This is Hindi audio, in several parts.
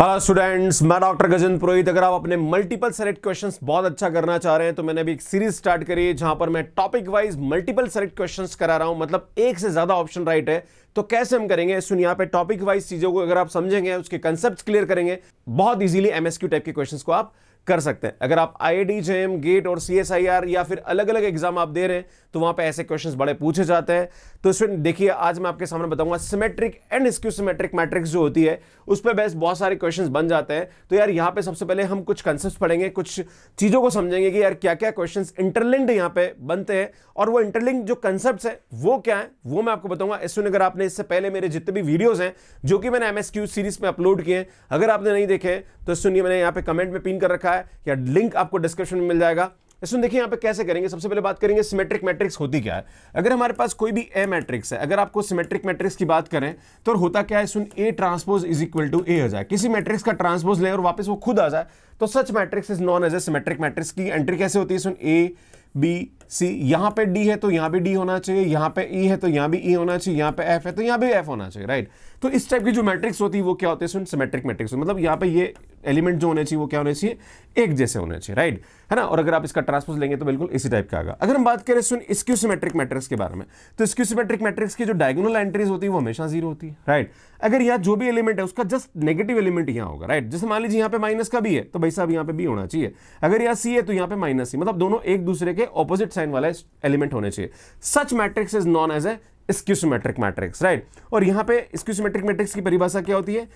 हेलो हाँ, स्टूडेंट्स मैं डॉक्टर गजन पुरोहित अगर आप अपने मल्टीपल सेलेक्ट क्वेश्चंस बहुत अच्छा करना चाह रहे हैं तो मैंने अभी एक सीरीज स्टार्ट करी है जहां पर मैं topic wise multiple select questions करा रहा हूं मतलब एक से ज्यादा ऑप्शन राइट है तो कैसे हम करेंगे सुन यहाँ पे टॉपिक वाइज चीजों को अगर आप समझेंगे उसके कंसेप्ट क्लियर करेंगे बहुत ईजिली एमएसक्यू टाइप के क्वेश्चन को आप कर सकते हैं अगर आप आई आई जेएम गेट और सी एस आई आर या फिर अलग अलग एग्जाम आप दे रहे हैं तो वहाँ पे ऐसे क्वेश्चंस बड़े पूछे जाते हैं तो इसमें देखिए आज मैं आपके सामने बताऊंगा symmetric and skew symmetric matrix जो होती है उस पर बेस बहुत सारे क्वेश्चन बन जाते हैं तो यार यहाँ पे सबसे पहले हम कुछ कंसेप्ट पढ़ेंगे कुछ चीज़ों को समझेंगे कि यार क्या क्या क्वेश्चन इंटरलिंक्ड यहाँ पे बनते हैं और वो इंटरलिंक जो कंसेप्ट है वो क्या है वो मैं आपको बताऊंगा इस अगर आपने इससे पहले मेरे जितने भी वीडियोज हैं जो कि मैंने एम सीरीज में अपलोड किए हैं अगर आपने नहीं देखे तो सुनिए मैंने यहाँ पे कमेंट में पिन कर रखा है या लिंक आपको डिस्क्रिप्शन में मिल जाएगा इसमें देखिए यहाँ पे कैसे करेंगे सबसे पहले बात करेंगे सिमेट्रिक मैट्रिक्स होती क्या है अगर हमारे पास कोई भी ए मैट्रिक्स है अगर आपको सिमेट्रिक मैट्रिक्स की बात करें तो होता क्या है सुन A transpose is equal to A हो जाए किसी मैट्रिक्स का ट्रांसपोज लें और वापस वो खुद आ जाए तो such matrix is known as a symmetric matrix की एंट्री कैसे होती है सुन ए बी सी यहाँ पे डी है तो यहाँ भी डी होना चाहिए यहाँ पे ई e है तो यहाँ भी ई e होना चाहिए यहाँ पे एफ है तो यहाँ भी एफ होना चाहिए राइट तो इस टाइप की जो मैट्रिक्स होती है वो क्या होती है सुन सिमेट्रिक मैट्रिक्स मतलब यहाँ पे ये एलिमेंट जो होने चाहिए वो क्या होने चाहिए एक जैसे होने चाहिए राइट है ना और अगर आप इसका ट्रांसपोज लेंगे तो बिल्कुल इसी टाइप का आएगा अगर हम बात करें सुन स्क्यूसीमेट्रिक मैट्रिक्स के बारे में तो स्क्यूसीमेट्रिक मैट्रिक्स की जो डायगोनल एंट्रीज होती है वो हमेशा जीरो होती है राइट अगर यहाँ जो भी एलिमेंट है उसका जस्ट नेगेटिव एलिमेंट यहाँ होगा राइट जैसे मान लीजिए यहाँ पे माइनस का भी है तो भाई साहब यहाँ पे भी होना चाहिए अगर यहाँ सी है तो यहाँ पे माइनस सी मतलब दोनों एक दूसरे के ऑपोजिट साइन वाला एलिमेंट होने चाहिए such matrix is known as a skew symmetric matrix right और यहाँ पे स्क्यूसीमेट्रिक मैट्रिक्स की परिभाषा क्या होती है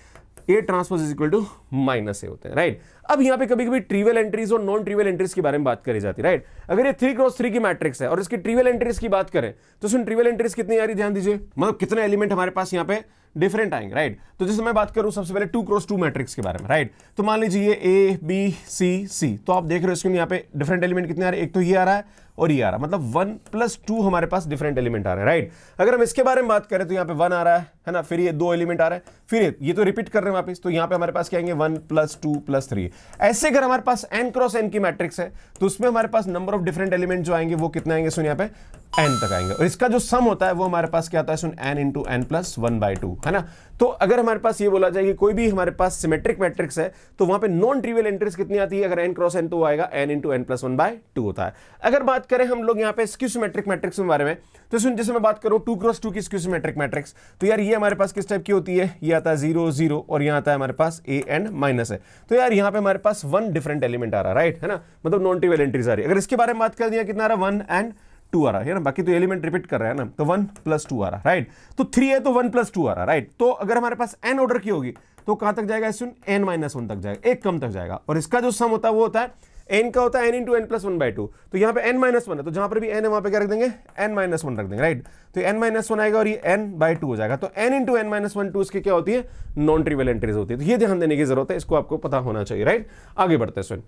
A transpose is equal to minus A होते हैं राइट अब यहां पे कभी कभी ट्रिवल एंट्रीज और नॉन ट्रिवल एंट्रीज के बारे में बात करी जाती है राइट अगर ये थ्री क्रॉस थ्री की मैट्रिक्स है और इसकी ट्रिवल एंट्रीज की बात करें तो सुन ट्रिवल एंट्रीज कितनी आ रही ध्यान दीजिए मतलब कितने एलिमेंट हमारे पास यहाँ पे डिफरेंट आएंगे राइट तो जैसे मैं बात करूं सबसे पहले टू क्रॉस टू मैट्रिक्स के बारे में राइट तो मान लीजिए ए बी सी सी तो आप देख रहे हो इसके यहाँ पे डिफरेंट एलिमेंट कितने आ रहे हैं एक तो ये आ रहा है और ये आ रहा है मतलब वन प्लस टू हमारे पास डिफरेंट एलिमेंट आ रहे हैं राइट अगर हम इसके बारे में बात करें तो यहाँ पे वन आ रहा है है ना फिर ये दो एलिमेंट आ रहा है फिर ये ये तो रिपीट कर रहे हैं वापस तो यहाँ पे हमारे पास क्या आएंगे one plus two plus three ऐसे अगर हमारे पास एन क्रॉस एन की मैट्रिक्स है तो उसमें हमारे पास नंबर ऑफ डिफरेंट एलिमेंट जो आएंगे वो कितने आएंगे सुनिए यहाँ पे एन तक आएंगे और इसका जो सम होता है वो हमारे पास क्या आता है सुन n into n plus one by two है ना तो अगर हमारे पास ये बोला जाए कि कोई भी हमारे पास सिमेट्रिक मैट्रिक्स है तो वहां पे नॉन ट्रिवियल एंट्रीज कितनी आती है अगर एन क्रॉस एन तो आएगा n into n plus one by two होता है अगर बात करें हम लोग यहाँ पे स्क्यूसीमेट्रिक मैट्रिक्स के बारे में तो सुन जैसे मैं बात करूँ टू क्रॉस टू की स्क्यूसीमेट्रिक मैट्रिक्स तो यार ये हमारे पास किस टाइप की होती है ये आता है जीरो जीरो और यहाँ आता है हमारे पास ए एन माइनस है तो यार यहाँ पे हमारे पास वन डिफरेंट एलिमेंट आ रहा है राइट है ना मतलब नॉन ट्रिवियल एंट्रीज आ रही है अगर इसके बारे में बात कर दिया कितना आ रहा वन एंड टू आ रहा है ना बाकी तो एलिमेंट रिपीट कर रहा है ना तो वन प्लस टू आ रहा है राइट तो थ्री है तो वन प्लस टू आ रहा राइट तो अगर हमारे पास एन ऑर्डर की होगी तो कहां तक जाएगा सुन एन माइनस वन तक जाएगा एक कम तक जाएगा और इसका जो सम होता है वो होता है एन का होता है n into n plus one by two तो यहाँ पे एन माइनस वन है तो जहां पर भी एन है वहां पे क्या रख देंगे एन माइनस वन रख देंगे राइट तो एन माइनस वन आएगा और ये एन बाई टू हो जाएगा तो n into n minus one two इसके क्या होती है नॉन ट्रिवल एंट्रीज होती है तो ये ध्यान देने की जरूरत है इसको आपको पता होना चाहिए राइट आगे बढ़ते हैं सुन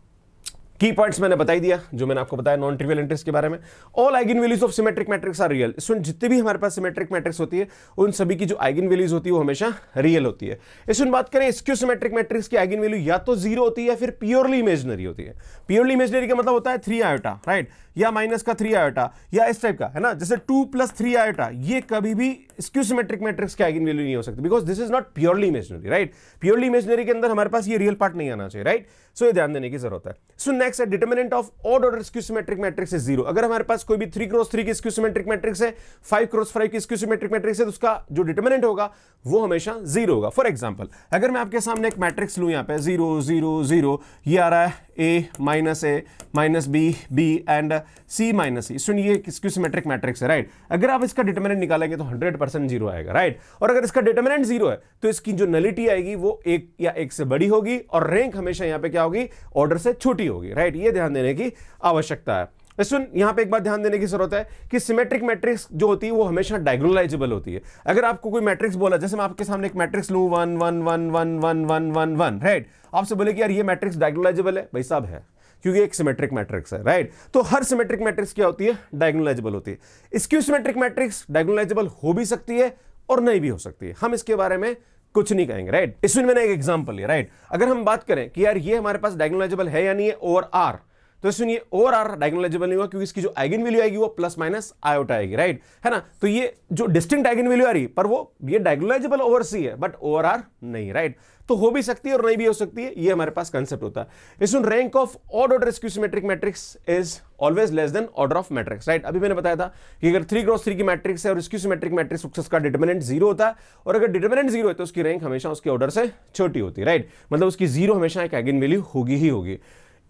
की पॉइंट्स मैंने बताई दिया जो मैंने आपको बताया नॉन ट्रिवियल इंटरेस्ट के बारे में all eigen values of symmetric matrix are real इसमें जितने भी हमारे पास सिमेट्रिक मैट्रिक्स होती है उन सभी की जो आइगन वैल्यूज होती है वो हमेशा रियल होती है इसमें बात करें स्क्यू सिमेट्रिक मैट्रिक्स की आइगन वैल्यू या तो जीरो होती है या फिर प्योरली इमेजनरी होती है प्योरली इमेजनरी का मतलब होता है थ्री आयोटा राइट या माइनस का थ्री आयोटा या इस टाइप का है ना जैसे टू प्लस थ्री आयोटा ये कभी भी स्क्यूसीमेट्रिक मैट्रिक्स के आगे वैल्यू नहीं हो सकती because this is not purely imaginary right purely imaginary के अंदर हमारे पास ये रियल पार्ट नहीं आना चाहिए राइट सो ये ध्यान देने की जरूरत है सो नेक्स्ट है determinant of odd order skew symmetric matrix is zero अगर हमारे पास कोई भी थ्री क्रॉस थ्री की स्क्यूसीमेट्रिक मैट्रिक्स है फाइव क्रॉस फाइव की स्क्यूसीमेट्रिक मैट्रिक्स है तो उसका जो डिटर्मिनेंट होगा वो हमेशा जीरो होगा फॉर एग्जाम्पल अगर मैं आपके सामने एक मैट्रिक्स लू यहाँ पे जीरो जीरो जीरो ये आ रहा है A minus A minus B B and C minus C सुनिए किसकी सिमेट्रिक मैट्रिक्स है राइट अगर आप इसका डिटर्मिनेंट निकालेंगे तो 100 परसेंट जीरो आएगा राइट और अगर इसका डिटर्मिनेंट जीरो है तो इसकी जो नलिटी आएगी वो एक या एक से बड़ी होगी और रैंक हमेशा यहाँ पे क्या होगी ऑर्डर से छोटी होगी राइट ये ध्यान देने की आवश्यकता है सुन यहां पे एक बात ध्यान देने की जरूरत है कि सिमेट्रिक मैट्रिक्स जो होती है वो हमेशा डायग्नोलाइजेबल होती है अगर आपको कोई मैट्रिक्स बोला जैसे मैं आपके सामने एक मैट्रिक्स लू one one one one one one one one right आपसे बोले कि यार ये मैट्रिक्स डायग्नोलाइजेबल है भाई साहब है क्योंकि एक सिमेट्रिक मैट्रिक्स है राइट तो हर सिमेट्रिक मैट्रिक्स क्या होती है डायग्नोलाइजेबल होती है इसकी सिमेट्रिक मैट्रिक्स डायग्नोलाइजेबल हो भी सकती है और नहीं भी हो सकती है हम इसके बारे में कुछ नहीं कहेंगे राइट इसमें मैंने एक एग्जांपल लिया राइट अगर हम बात करें कि यार ये हमारे पास डायग्नोलाइजेबल है या नहीं है और आर तो सुनिए और आर डायगोनलाइजेबल नहीं हुआ क्योंकि इसकी जो आइगन वैल्यू आएगी वो प्लस माइनस आयोटा आएगी राइट है ना तो ये जो डिस्टिंक्ट आइगन वैल्यू आ रही पर वो ये डायगोनलाइजेबल ओवर सी है बट ओवर आर नहीं राइट तो हो भी सकती है और नहीं भी हो सकती है ये हमारे पास कंसेप्ट होता है इसमें rank of odd order skew symmetric matrix is always less than order of matrix right अभी मैंने बताया था कि अगर थ्री क्रॉस थ्री की मैट्रिक्स है और रेस्क्यू सिमेट्रिक मैट्रिक्स का डिटर्मिनेंट जीरो होता है और अगर डिटर्मिनेंट जीरो है तो उसकी रैंक हमेशा उसके ऑर्डर से छोटी होती है राइट मतलब उसकी जीरो हमेशा एक आइगन वैल्यू होगी ही होगी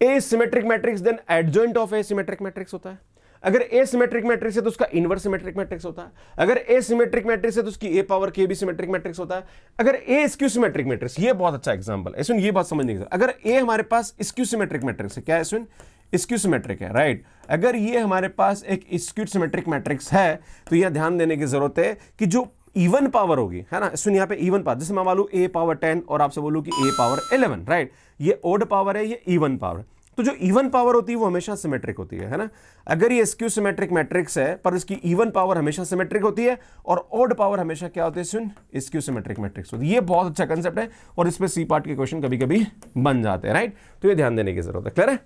symmetric matrix then adjoint of A symmetric matrix होता है अगर ए सिमेट्रिक मैट्रिक्स है तो उसका इनवर्स सिमेट्रिक मैट्रिक्स होता है अगर ए सिमेट्रिक मैट्रिक्स है तो उसकी ए पावर के बी सिमेट्रिक मैट्रिक्स होता है अगर ए स्क्यू सिमेट्रिक मैट्रिक्स ये बहुत अच्छा एग्जांपल है ये बात समझने की अगर ए हमारे पास स्क्यू सिमेट्रिक मैट्रिक्स है क्या एसविन स्क्यू सिमेट्रिक है राइट अगर ये हमारे पास एक स्क्यू सिमेट्रिक मैट्रिक्स है तो यह ध्यान देने की जरूरत है कि जो इवन पावर होगी है ना सुन यहाँ पे इवन पावर जैसे मैं बोलूँ ए पावर टेन और आपसे बोलूँ कि ए पावर इलेवन राइट ये ओड पावर है ये इवन पावर तो जो इवन पावर होती है वो हमेशा सिमेट्रिक होती है है ना अगर ये स्क्यू सिमेट्रिक मैट्रिक्स है पर इसकी इवन पावर हमेशा सिमेट्रिक होती है और ओड पावर हमेशा क्या होती है सुन स्क्यू सिमेट्रिक मैट्रिक्स होती है ये बहुत अच्छा कंसेप्ट है और इस पर सी पार्ट के क्वेश्चन कभी कभी बन जाते हैं राइट तो ये ध्यान देने की जरूरत है क्लियर है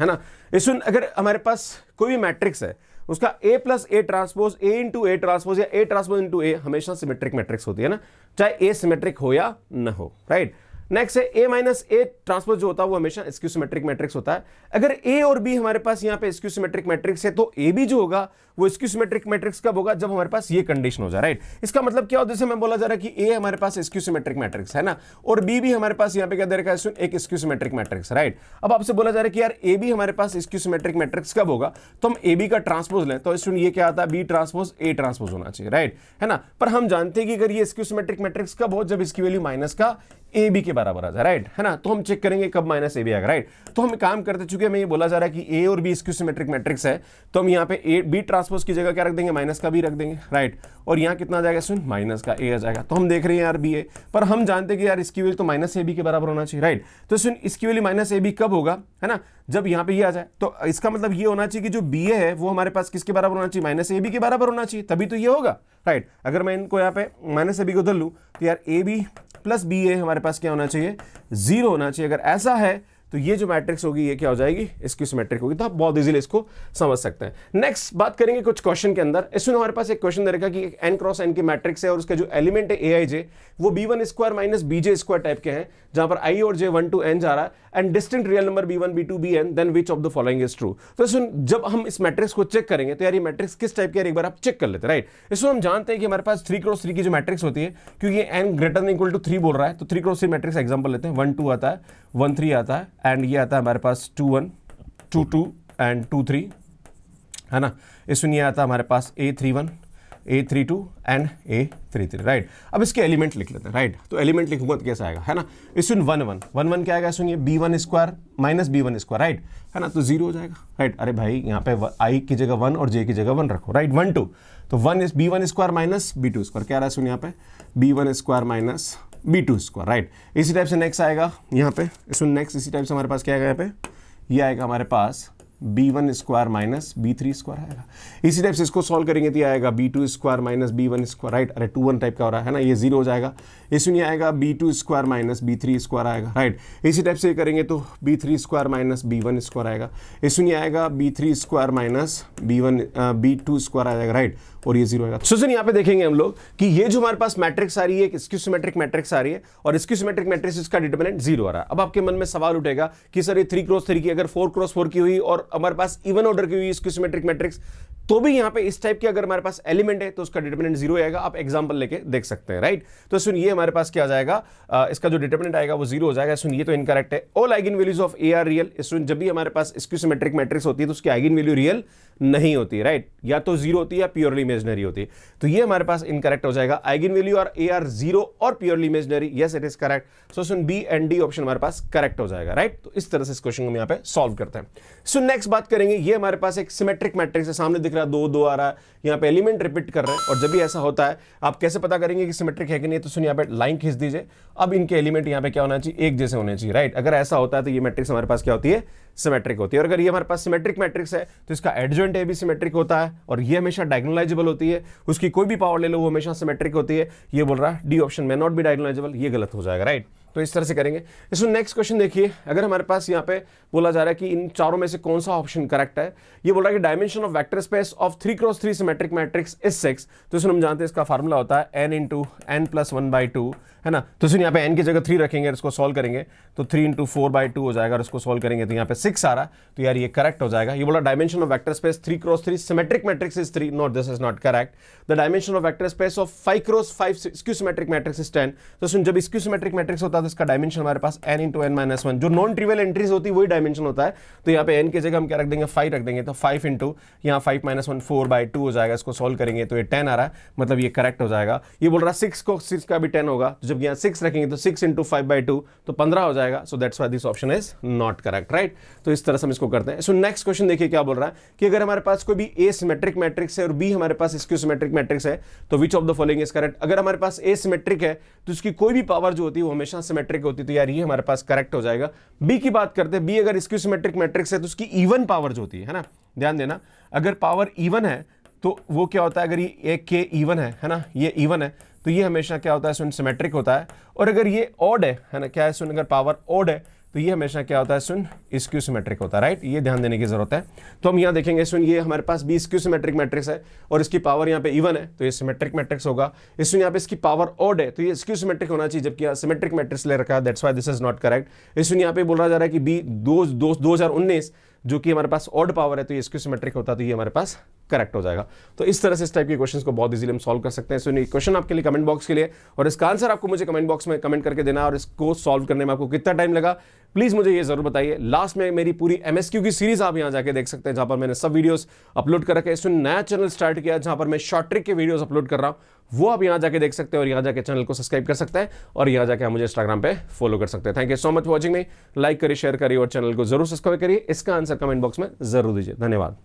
है ना सुन अगर हमारे पास कोई भी मैट्रिक्स है उसका A plus A transpose A into A transpose या ए ट्रांसपोज इंटू ए हमेशा सिमेट्रिक मैट्रिक्स होती है ना चाहे ए सिमेट्रिक हो या ना हो राइट right? नेक्स्ट है ए माइनस ए ट्रांसपोज जो होता है वो हमेशा स्क्यूसीमेट्रिक मैट्रिक्स होता है अगर ए और बी हमारे पास यहाँ पे स्क्यूसीमेट्रिक मैट्रिक्स है तो ए बी जो होगा वो स्क्यूसीमेट्रिक मैट्रिक्स कब होगा जब हमारे पास ये कंडीशन हो जाए राइट इसका मतलब क्या होता है जैसे मैं बोला जा रहा है कि ए हमारे पास स्क्यूसीमेट्रिक मैट्रिक्स है ना और बी भी हमारे पास यहाँ पे क्या दे रखा है एक स्क्यूसीमेट्रिक मैट्रिक्स राइट अब आपसे बोला जा रहा है कि यार ए बी हमारे पास स्क्यूसीमेट्रिक मैट्रिक्स कब होगा तो हम ए बी का ट्रांसपोज लें तो स्टूडेंट ये क्या आता है बी ट्रांसपोज ए ट्रांसपोज होना चाहिए राइट है ना पर हम जानते हैं कि अगर ये स्क्यूसीमेट्रिक मैट्रिक्स कब हो जब इसकी वैल्यू माइनस का ए बी के बराबर आ जाए राइट है ना तो हम चेक करेंगे कब माइनस ए बी आएगा राइट तो हम काम करते चूंकि हमें ये बोला जा रहा है कि ए और बी इसकी सिमेट्रिक मैट्रिक्स है तो हम यहाँ पे ए बी ट्रांसपोज की जगह क्या रख देंगे माइनस का भी रख देंगे राइट और यहाँ कितना आ जाएगा सुन माइनस का ए आ जाएगा तो हम देख रहे हैं यार बी ए पर हम जानते कि यार इसकी वैल्यू तो माइनस ए बी के बराबर होना चाहिए राइट तो सुन इसकी वैल्यू माइनस ए बी कब होगा है ना जब यहाँ पे ये आ जाए तो इसका मतलब ये होना चाहिए कि जो बी ए है वो हमारे पास किसके बराबर होना चाहिए माइनस ए बी के बराबर होना चाहिए तभी तो ये होगा राइट अगर मैं इनको यहाँ पे माइनस ए बी को धर लूँ तो यार A B plus B A हमारे पास क्या होना चाहिए जीरो होना चाहिए अगर ऐसा है तो ये जो मैट्रिक्स होगी ये क्या हो जाएगी इसकी सिमेट्रिक होगी तो आप बहुत इजीली इसको समझ सकते हैं नेक्स्ट बात करेंगे कुछ क्वेश्चन के अंदर इसमें हमारे पास एक क्वेश्चन दे रखा कि एक एन क्रॉस एन की मैट्रिक्स है और उसका जो एलिमेंट है ए आई जे वो B one square minus B J square type के हैं जहां पर आई और जे वन टू एन जा रहा है and distinct real number B one B two B n then which of the following is true तो इसमें जब हम इस मैट्रिक्स को चेक करेंगे तो यार ये मैट्रिक्स किस टाइप की यार एक बार आप चेक कर लेते राइट इसमें हम जानते हैं कि हमारे पास थ्री क्रॉस थ्री की जो मैट्रिक्स होती है क्योंकि n greater equal to three बोल रहा है तो three cross three matrix example लेते हैं वन टू आता है वन थ्री आता है एंड ये आता है हमारे पास two one two two and two three है ना इसमें यह आता हमारे पास A three one A three two and A three three right अब इसके एलिमेंट लिख लेते हैं राइट तो एलिमेंट लिखूंगा तो कैसा आएगा है ना इस वन वन वन वन क्या आएगा सुनिए B one square minus B one square right है ना तो जीरो हो जाएगा राइट अरे भाई यहाँ पे आई की जगह वन और जे की जगह वन रखो राइट वन टू तो one is B one square minus B two square क्या रहा है सुनिए यहाँ पे B one square minus B two square right इसी टाइप से नेक्स्ट आएगा यहाँ पे इसमें नेक्स्ट इसी टाइप से हमारे पास क्या आएगा यहाँ पे ये आएगा हमारे पास B one square minus B three square आएगा इसी टाइप से इसको सॉल्व करेंगे तो आएगा B two square minus B one square right अरे टू वन टाइप का हो रहा है ना ये जीरो हो जाएगा इसमें ये आएगा B two square minus B three square आएगा राइट इसी टाइप से ये करेंगे तो B three square minus B one square आएगा इसमें आएगा B three square minus B one B two square आ जाएगा राइट और ये जीरो आएगा तो सुन यहाँ पे देखेंगे हम लोग कि ये जो हमारे पास मैट्रिक्स आ रही है इसकी सिमेट्रिक मैट्रिक्स आ रही है और इसकी सिमेट्रिक मैट्रिक्स इसका डिटर्मिनेंट जीरो आ रहा है अब आपके मन में सवाल उठेगा कि सर ये थ्री क्रॉस थ्री की अगर फोर क्रॉस फोर की हुई और हमारे पास इवन ऑर्डर की हुई इसकी सिमेट्रिक मैट्रिक्स तो भी यहां पे इस टाइप की अगर हमारे पास एलिमेंट है तो उसका डिटर्मिनेंट जीरो आएगा आप एग्जांपल लेके देख सकते हैं राइट तो सुन ये हमारे पास क्या जाएगा आ, इसका जो डिटर्मिनेंट आएगा वो जीरो हो जाएगा सुन ये तो इनकरेक्ट है all eigen values of A are real सुन जब भी हमारे पास स्क्यूसीमेट्रिक मैट्रिक्स होती है तो उसकी आइगन वैल्यू रियल नहीं होती राइट या तो जीरो होती है या प्योरली इमेजनरी होती है तो ये हमारे पास इनकरेक्ट हो जाएगा आइगन वैल्यू और ए आर जीरो और purely imaginary yes it is correct so सुन बी एंड डी ऑप्शन हमारे पास करेक्ट हो जाएगा राइट तो इस तरह से इस क्वेश्चन को हम यहाँ पे सॉल्व करते हैं सो नेक्स्ट बात करेंगे ये हमारे पास एक सिमेट्रिक मैट्रिक्स है सामने दिख रहा है दो दो आ रहा है यहाँ पे एलिमेंट रिपीट कर रहे हैं और जब भी ऐसा होता है आप कैसे पता करेंगे कि सिमेट्रिक है कि नहीं तो सुनिए यहाँ पे लाइन खींच दीजिए अब इनके एलिमेंट यहाँ पे क्या होना चाहिए एक जैसे होने चाहिए राइट अगर ऐसा होता है तो ये मेट्रिक्स हमारे पास क्या होती है सिमेट्रिक होती है और अगर ये हमारे पास सिमेट्रिक मैट्रिक्स है तो इसका एडजोइंट ए भी सिमेट्रिक होता है और ये हमेशा डायगनलाइजेबल होती है उसकी कोई भी पावर ले लो वो हमेशा सिमेट्रिक होती है ये बोल रहा है डी ऑप्शन में नॉट भी डायगनलाइजेबल ये गलत हो जाएगा राइट तो इस तरह से करेंगे इसमें नेक्स्ट क्वेश्चन देखिए अगर हमारे पास यहाँ पे बोला जा रहा है कि इन चारों में से कौन सा ऑप्शन करेक्ट है ये बोल रहा है कि dimension of vector space of three cross three symmetric matrix is six तो इसमें हम जानते हैं इसका फार्मूला होता है n into n plus one by two है ना तो इसमें यहाँ पे एन की जगह थ्री रखेंगे और इसको सॉल्व करेंगे तो three into four by two हो जाएगा और इसको सोल्व करेंगे तो यहाँ पे सिक्स आ रहा है तो यार ये करेक्ट हो जाएगा ये बोला dimension of vector space three cross three symmetric matrix is three not this is not correct the dimension of vector space of five cross five skew symmetric matrix is ten तो सुन जब स्क्यूसिमेट्रिक मैट्रिक्स होता है तो इसका डायमेंशन हमारे पास n into n minus one जो नॉन ट्रिवल एंट्रीज होती है वही डायमेंशन होता है तो यहाँ पे एन की जगह हम क्या रख देंगे फाइव रख देंगे तो फाइव इंटू यहाँ five minus one four by two हो जाएगा इसको सॉल्व करेंगे तो ये टेन आ रहा है मतलब ये करेक्ट हो जाएगा ये बोल रहा है सिक्स को सिक्स का भी टेन होगा तो जब यहाँ सिक्स रखेंगे तो six into five by two तो पंद्रह हो जाएगा so that's why this option is not correct right तो इस तरह से हम इसको करते हैं सो नेक्स्ट क्वेश्चन देखिए क्या बोल रहा है कि अगर हमारे पास कोई भी ए सिमेट्रिक मैट्रिक्स है और बी हमारे पास इसकी सिमेट्रिक मैट्रिक्स है तो which of the following is correct अगर हमारे पास ए सिमेट्रिक है तो उसकी कोई भी पावर जो होती है वो हमेशा सिमेट्रिक होती तो यार ये हमारे पास करेक्ट हो जाएगा बी की बात करते हैं बी अगर इसकी सिमेट्रिक मैट्रिक्स है तो उसकी ईवन पावर जो होती है ना ध्यान देना अगर पावर ईवन है तो वो क्या होता है अगर ये ए के ईवन है है ना ये ईवन है तो ये हमेशा क्या होता है सिमेट्रिक होता है और अगर ये ऑड है है ना क्या है सुन अगर पावर ऑड है तो ये हमेशा क्या होता है सुन सीमेट्रिक होता है राइट ये ध्यान देने की जरूरत है तो हम यहाँ देखेंगे सुन ये हमारे पास बी स्क्यू सीमेट्रिक मैट्रिक्स है और इसकी पावर यहाँ पे इवन है तो ये सिमेट्रिक मैट्रिक्स होगा इसमें यहाँ पे इसकी पावर ऑड है तो ये सीमेट्रिक होना चाहिए जबकि सिमेट्रिक मैट्रिक्स ले रखा है that's why this is not correct सुन यहाँ पे बोला जा रहा है कि बी दो दो जो कि हमारे पास ऑड पावर है तो ये सीमेट्रिक होता है तो ये हमारे पास करेक्ट हो जाएगा तो इस तरह से इस टाइप के क्वेश्चन को बहुत इजीली हम सॉल्व कर सकते हैं सो ये क्वेश्चन आपके लिए कमेंट बॉक्स के लिए और इसका आंसर आपको मुझे कमेंट बॉक्स में कमेंट करके देना और इसको सॉल्व करने में आपको कितना टाइम लगा प्लीज़ मुझे ये ज़रूर बताइए लास्ट में मेरी पूरी एमएसक्यू की सीरीज़ आप यहाँ जाके देख सकते हैं जहां पर मैंने सब वीडियोस अपलोड कर रखे हैं इसमें नया चैनल स्टार्ट किया जहां पर मैं शॉर्ट ट्रिक के वीडियोस अपलोड कर रहा हूं वो आप यहाँ जाके देख सकते हैं और यहाँ जाके चैनल को सब्सक्राइब कर सकते हैं और यहाँ जाके आप मुझे इंस्टाग्राम पर फॉलो कर सकते हैं thank you so much watching में लाइक करिए शेयर करिए और चैनल को जरूर सब्सक्राइब करिए इसका आंसर कमेंट बॉक्स में जरूर दीजिए धन्यवाद